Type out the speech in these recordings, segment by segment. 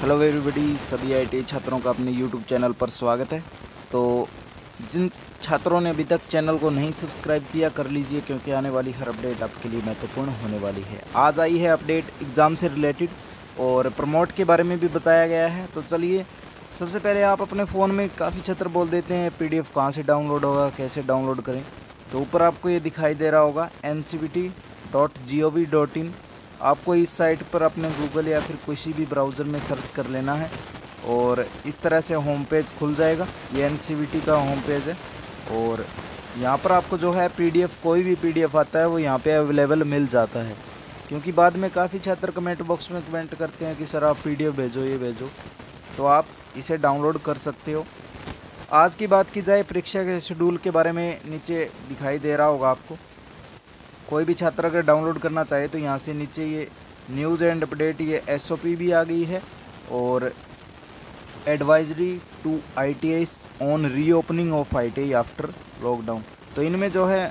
hello everybody सभी आई छात्रों का अपने यूट्यूब चैनल पर स्वागत है तो जिन छात्रों ने अभी तक चैनल को नहीं सब्सक्राइब किया कर लीजिए क्योंकि आने वाली हर अपडेट आपके लिए महत्वपूर्ण तो होने वाली है आज आई है अपडेट एग्ज़ाम से रिलेटेड और प्रमोट के बारे में भी बताया गया है तो चलिए सबसे पहले आप अपने फ़ोन में काफ़ी छात्र बोल देते हैं पी डी कहाँ से डाउनलोड होगा कैसे डाउनलोड करें तो ऊपर आपको ये दिखाई दे रहा होगा N C V T dot G O V dot in आपको इस साइट पर अपने गूगल या फिर किसी भी ब्राउज़र में सर्च कर लेना है और इस तरह से होम पेज खुल जाएगा ये एन का होम पेज है और यहाँ पर आपको जो है पीडीएफ कोई भी पीडीएफ आता है वो यहाँ पे अवेलेबल मिल जाता है क्योंकि बाद में काफ़ी छात्र कमेंट बॉक्स में कमेंट करते हैं कि सर आप पीडीएफ भेजो ये भेजो तो आप इसे डाउनलोड कर सकते हो आज की बात की जाए परीक्षा के शेड्यूल के बारे में नीचे दिखाई दे रहा होगा आपको कोई भी छात्र अगर डाउनलोड करना चाहे तो यहाँ से नीचे ये न्यूज़ एंड अपडेट ये एस भी आ गई है और advisory to I on reopening of I after lockdown तो इनमें जो है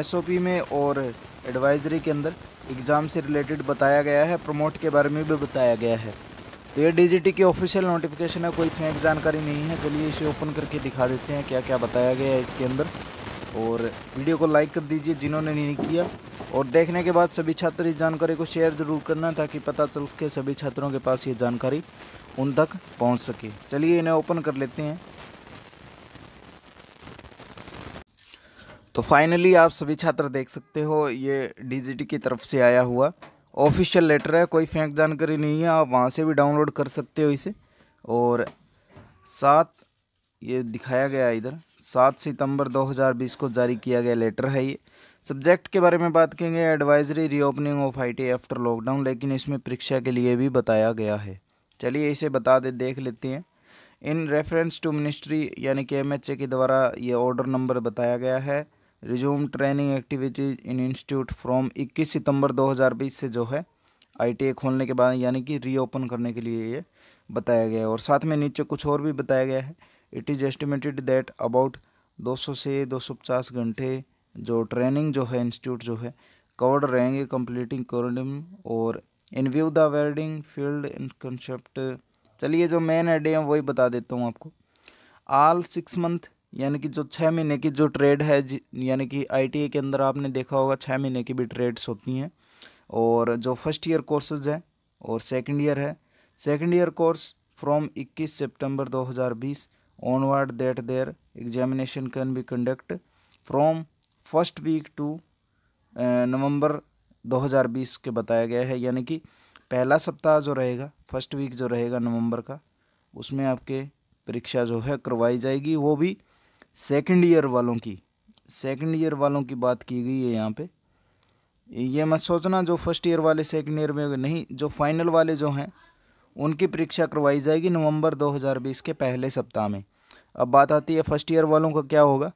एस में और एडवाइजरी के अंदर एग्ज़ाम से रिलेटेड बताया गया है प्रमोट के बारे में भी बताया गया है तो ये डीजीटी की ऑफिशियल नोटिफिकेशन है कोई फेंक जानकारी नहीं है चलिए इसे ओपन करके दिखा देते हैं क्या क्या बताया गया है इसके अंदर और वीडियो को लाइक कर दीजिए जिन्होंने नहीं किया और देखने के बाद सभी छात्र इस जानकारी को शेयर ज़रूर करना ताकि पता चल सके सभी छात्रों के पास ये जानकारी उन तक पहुंच सके चलिए इन्हें ओपन कर लेते हैं तो फाइनली आप सभी छात्र देख सकते हो ये डीजीटी की तरफ से आया हुआ ऑफिशियल लेटर है कोई फेंक जानकारी नहीं है आप वहाँ से भी डाउनलोड कर सकते हो इसे और साथ ये दिखाया गया इधर सात सितंबर 2020 को जारी किया गया लेटर है ये सब्जेक्ट के बारे में बात करेंगे advisory reopening of IT after lockdown लेकिन इसमें परीक्षा के लिए भी बताया गया है चलिए इसे बता दे देख लेते हैं इन रेफरेंस टू मिनिस्ट्री यानी कि एमएचए के द्वारा ये ऑर्डर नंबर बताया गया है resume training activities in institute from दो हज़ार बीस से जो है ए खोलने के बाद यानी कि रीओपन करने के लिए ये बताया गया है और साथ में नीचे कुछ और भी बताया गया है it is estimated that about 200 से 250 घंटे जो ट्रेनिंग जो है इंस्टीट्यूट जो है कवर्ड रहेंगे कंप्लीटिंग कोरोडम और in view the welding field in concept चलिए जो मेन एडे हैं वही बता देता हूँ आपको आल सिक्स मंथ यानी कि जो छः महीने की जो ट्रेड है यानी कि आई के अंदर आपने देखा होगा छः महीने की भी ट्रेड्स होती हैं और जो फर्स्ट ईयर कोर्सेज हैं और सेकंड ईयर है सेकंड ईयर कोर्स फ्रॉम 21 सितंबर onward that their examination can be conducted from first week to November 2020 के बताया गया है यानी कि पहला सप्ताह जो रहेगा फर्स्ट वीक जो रहेगा नवंबर का उसमें आपके परीक्षा जो है करवाई जाएगी वो भी सेकंड ईयर वालों की सेकंड ईयर वालों की बात की गई है यहाँ पे ये मत सोचना जो फर्स्ट ईयर वाले सेकंड ईयर में नहीं जो फाइनल वाले जो हैं उनकी परीक्षा करवाई जाएगी नवंबर 2020 के पहले सप्ताह में अब बात आती है फर्स्ट ईयर वालों का क्या होगा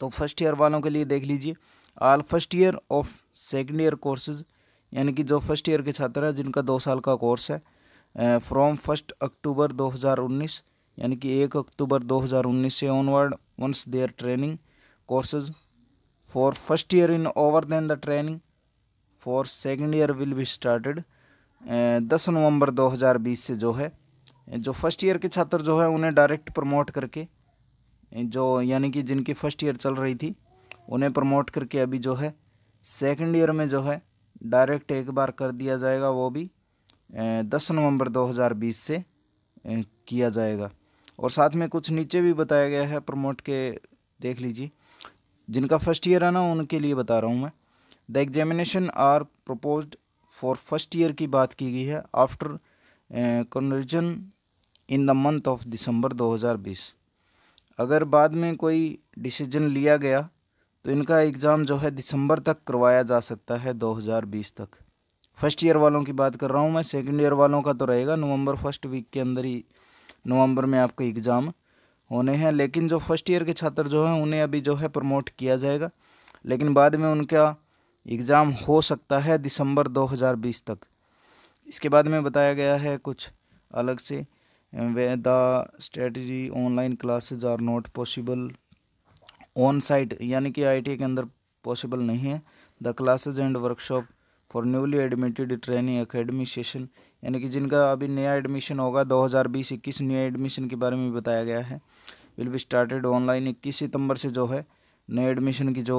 तो फर्स्ट ईयर वालों के लिए देख लीजिए all first year of second year courses यानी कि जो फर्स्ट ईयर के छात्र हैं जिनका दो साल का कोर्स है फ्रॉम फर्स्ट अक्टूबर 2019 यानी कि एक अक्टूबर 2019 से onward once their training courses for first year in over then the training for second year will be started दस नवंबर 2020 से जो है जो फर्स्ट ईयर के छात्र जो है उन्हें डायरेक्ट प्रमोट करके जो यानी कि जिनकी फ़र्स्ट ईयर चल रही थी उन्हें प्रमोट करके अभी जो है सेकंड ईयर में जो है डायरेक्ट एक बार कर दिया जाएगा वो भी दस नवंबर 2020 से किया जाएगा और साथ में कुछ नीचे भी बताया गया है प्रमोट के देख लीजिए जिनका फर्स्ट ईयर है ना उनके लिए बता रहा हूँ मैं the examination are proposed for first year की बात की गई है after conversion in the month of दिसंबर 2020 अगर बाद में कोई डिसीजन लिया गया तो इनका एग्ज़ाम जो है दिसंबर तक करवाया जा सकता है 2020 तक फर्स्ट ईयर वालों की बात कर रहा हूँ मैं सेकंड ईयर वालों का तो रहेगा नवंबर फर्स्ट वीक के अंदर ही नवंबर में आपका एग्ज़ाम होने हैं लेकिन जो फर्स्ट ईयर के छात्र जो हैं उन्हें अभी जो है प्रमोट किया जाएगा लेकिन बाद में उनका एग्ज़ाम हो सकता है दिसंबर 2020 तक इसके बाद में बताया गया है कुछ अलग से way the strategy online classes are not possible on site यानी कि आईटी के अंदर पॉसिबल नहीं है the classes and workshop for newly admitted training academy session यानी कि जिनका अभी नया एडमिशन होगा 2020-21 नए एडमिशन के बारे में बताया गया है विल बी स्टार्टेड ऑनलाइन इक्कीस सितंबर से जो है नए एडमिशन की जो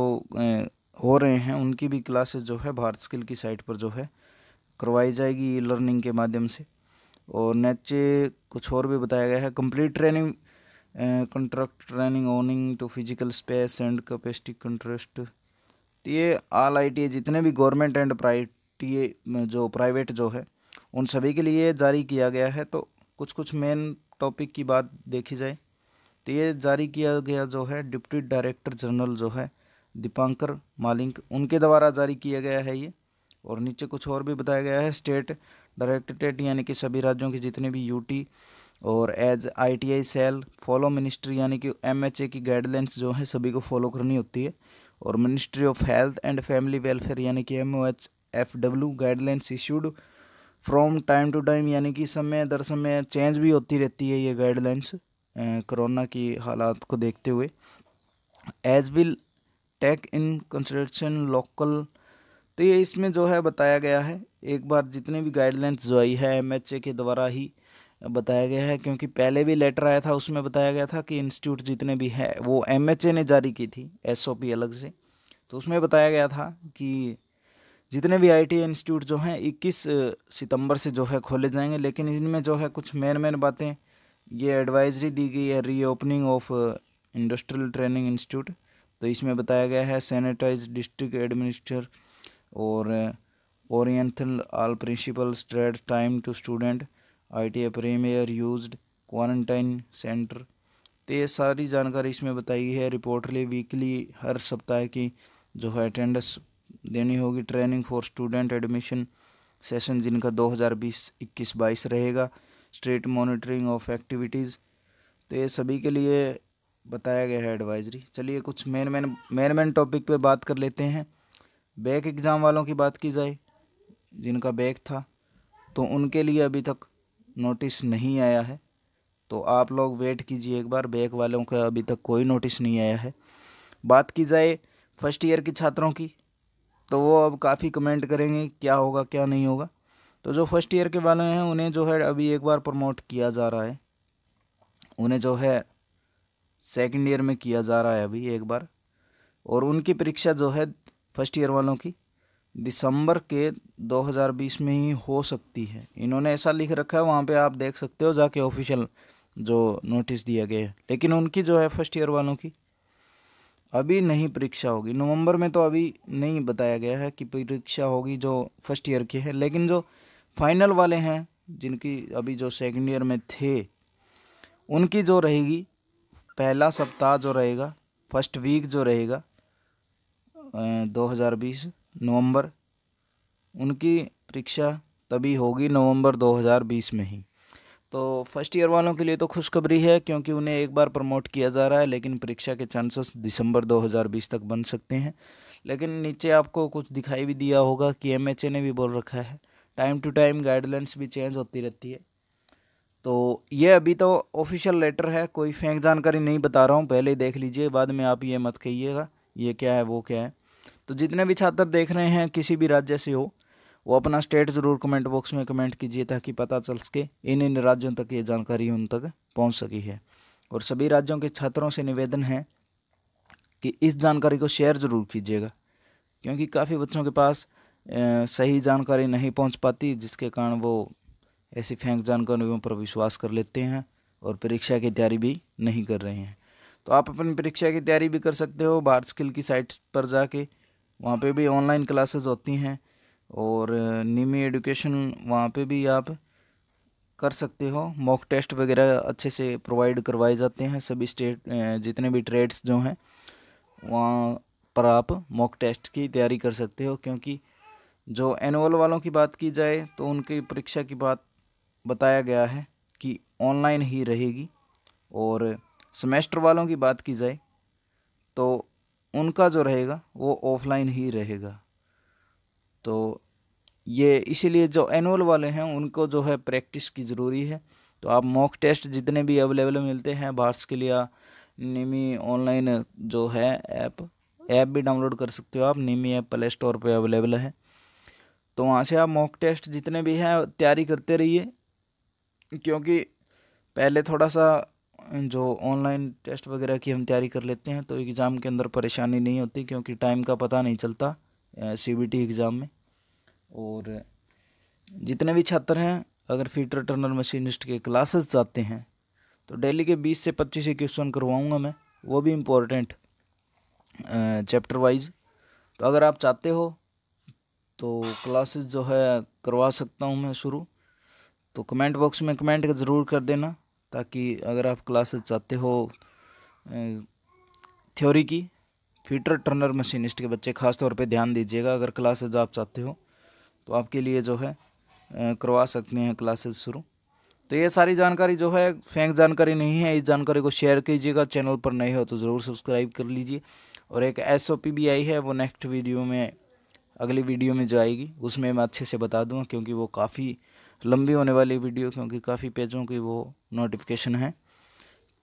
हो रहे हैं उनकी भी क्लासेज जो है भारत स्किल की साइट पर जो है करवाई जाएगी ई लर्निंग के माध्यम से और नेक्स्ट कुछ और भी बताया गया है complete training contract training owing to physical space and capacity constraint तो ये ऑल आई टी जितने भी गवर्नमेंट एंड प्राइट जो प्राइवेट जो है उन सभी के लिए जारी किया गया है तो कुछ कुछ मेन टॉपिक की बात देखी जाए तो ये जारी किया गया जो है डिप्टी डायरेक्टर जनरल जो है दीपांकर मालिंग उनके द्वारा जारी किया गया है ये और नीचे कुछ और भी बताया गया है स्टेट डायरेक्टरेट यानी कि सभी राज्यों के जितने भी यूटी और as ITI cell follow ministry यानी कि एमएचए की गाइडलाइंस जो है सभी को फॉलो करनी होती है और ministry of health and family welfare यानी कि M O H F W guidelines issued from time to time यानी कि समय दर समय चेंज भी होती रहती है ये गाइडलाइंस कोरोना की हालात को देखते हुए as will take in consideration local तो ये इसमें जो है बताया गया है एक बार जितने भी गाइडलाइंस जो आई है एम के द्वारा ही बताया गया है क्योंकि पहले भी लेटर आया था उसमें बताया गया था कि इंस्टीट्यूट जितने भी है वो एम ने जारी की थी एस अलग से तो उसमें बताया गया था कि जितने भी आई इंस्टीट्यूट जो हैं इक्कीस सितम्बर से जो है खोले जाएंगे लेकिन इनमें जो है कुछ मेन मेन बातें ये एडवाइजरी दी गई है reopening of industrial training institute तो इसमें बताया गया है सैनिटाइज डिस्ट्रिक्ट एडमिनिस्ट्रेटर और oriental all principal straight time to student I T premier use quarantine centre तो ये सारी जानकारी इसमें बताई है रिपोर्टली वीकली हर सप्ताह की जो है अटेंडेंस देनी होगी training for student admission session जिनका 2020 21 22 रहेगा स्ट्रीट मॉनिटरिंग ऑफ एक्टिविटीज़ तो ये सभी के लिए बताया गया है एडवाइजरी चलिए कुछ main main main main topic पे बात कर लेते हैं बैक एग्ज़ाम वालों की बात की जाए जिनका बैक था तो उनके लिए अभी तक नोटिस नहीं आया है तो आप लोग वेट कीजिए एक बार बैक वालों का अभी तक कोई नोटिस नहीं आया है बात की जाए फर्स्ट ईयर के छात्रों की तो वो अब काफ़ी कमेंट करेंगे क्या होगा क्या नहीं होगा तो जो फर्स्ट ईयर के वाले हैं उन्हें जो है अभी एक बार प्रमोट किया जा रहा है उन्हें जो है सेकेंड ईयर में किया जा रहा है अभी एक बार और उनकी परीक्षा जो है फर्स्ट ईयर वालों की दिसंबर के 2020 में ही हो सकती है इन्होंने ऐसा लिख रखा है वहाँ पे आप देख सकते हो जाके ऑफिशियल जो नोटिस दिया गया है लेकिन उनकी जो है फर्स्ट ईयर वालों की अभी नहीं परीक्षा होगी नवंबर में तो अभी नहीं बताया गया है कि परीक्षा होगी जो फर्स्ट ईयर की है लेकिन जो फाइनल वाले हैं जिनकी अभी जो सेकेंड ईयर में थे उनकी जो रहेगी पहला सप्ताह जो रहेगा फर्स्ट वीक जो रहेगा 2020 नवंबर उनकी परीक्षा तभी होगी नवंबर 2020 में ही तो फर्स्ट ईयर वालों के लिए तो खुशखबरी है क्योंकि उन्हें एक बार प्रमोट किया जा रहा है लेकिन परीक्षा के चांसेस दिसंबर 2020 तक बन सकते हैं लेकिन नीचे आपको कुछ दिखाई भी दिया होगा कि एम ने भी बोल रखा है टाइम टू टाइम गाइडलाइंस भी चेंज होती रहती है तो ये अभी तो ऑफिशियल लेटर है कोई फेंक जानकारी नहीं बता रहा हूँ पहले देख लीजिए बाद में आप ये मत कहिएगा ये क्या है वो क्या है तो जितने भी छात्र देख रहे हैं किसी भी राज्य से हो वो अपना स्टेट ज़रूर कमेंट बॉक्स में कमेंट कीजिए ताकि पता चल सके इन इन राज्यों तक ये जानकारी उन तक पहुंच सकी है और सभी राज्यों के छात्रों से निवेदन है कि इस जानकारी को शेयर ज़रूर कीजिएगा क्योंकि काफ़ी बच्चों के पास सही जानकारी नहीं पहुँच पाती जिसके कारण वो ऐसी फेंक जानकारियों पर विश्वास कर लेते हैं और परीक्षा की तैयारी भी नहीं कर रहे हैं तो आप अपनी परीक्षा की तैयारी भी कर सकते हो बाहर स्किल की साइट पर जाके वहाँ पे भी ऑनलाइन क्लासेस होती हैं और निमी एडुकेशन वहाँ पे भी आप कर सकते हो मॉक टेस्ट वगैरह अच्छे से प्रोवाइड करवाए जाते हैं सभी स्टेट जितने भी ट्रेड्स जो हैं वहाँ पर आप मॉक टेस्ट की तैयारी कर सकते हो क्योंकि जो एनुअल वालों की बात की जाए तो उनकी परीक्षा की बात बताया गया है कि ऑनलाइन ही रहेगी और सेमेस्टर वालों की बात की जाए तो उनका जो रहेगा वो ऑफलाइन ही रहेगा तो ये इसीलिए जो एनुअल वाले हैं उनको जो है प्रैक्टिस की ज़रूरी है तो आप मॉक टेस्ट जितने भी अवेलेबल मिलते हैं बार्स के लिए निमी ऑनलाइन जो है ऐप ऐप भी डाउनलोड कर सकते हो आप निमी ऐप प्ले स्टोर पर अवेलेबल है तो वहाँ से आप मॉक टेस्ट जितने भी हैं तैयारी करते रहिए क्योंकि पहले थोड़ा सा जो ऑनलाइन टेस्ट वगैरह की हम तैयारी कर लेते हैं तो एग्ज़ाम के अंदर परेशानी नहीं होती क्योंकि टाइम का पता नहीं चलता सी एग्ज़ाम में और जितने भी छात्र हैं अगर फीटर टर्नर मशीनिस्ट के क्लासेस जाते हैं तो डेली के बीस से पच्चीस ही क्वेश्चन करवाऊँगा मैं वो भी इम्पोर्टेंट चैप्टर वाइज तो अगर आप चाहते हो तो क्लासेस जो है करवा सकता हूँ मैं शुरू तो कमेंट बॉक्स में कमेंट ज़रूर कर देना ताकि अगर आप क्लास चाहते हो थ्योरी की फीटर टर्नर मशीनिस्ट के बच्चे खास तौर पे ध्यान दीजिएगा अगर क्लासेज आप चाहते हो तो आपके लिए जो है करवा सकते हैं क्लासेज शुरू तो ये सारी जानकारी जो है फेंक जानकारी नहीं है इस जानकारी को शेयर कीजिएगा चैनल पर नए हो तो ज़रूर सब्सक्राइब कर लीजिए और एक एस भी आई है वो नेक्स्ट वीडियो में अगली वीडियो में जो आएगी उसमें मैं अच्छे से बता दूँगा क्योंकि वो काफ़ी लंबी होने वाली वीडियो क्योंकि काफ़ी पेजों की वो नोटिफिकेशन है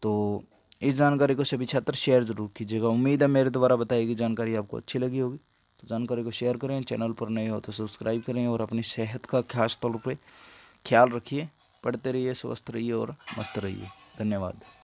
तो इस जानकारी को सभी छात्र शेयर ज़रूर कीजिएगा उम्मीद है मेरे द्वारा बताई गई जानकारी आपको अच्छी लगी होगी तो जानकारी को शेयर करें चैनल पर नए हो तो सब्सक्राइब करें और अपनी सेहत का खास तौर पर ख्याल रखिए पढ़ते रहिए स्वस्थ रहिए और मस्त रहिए धन्यवाद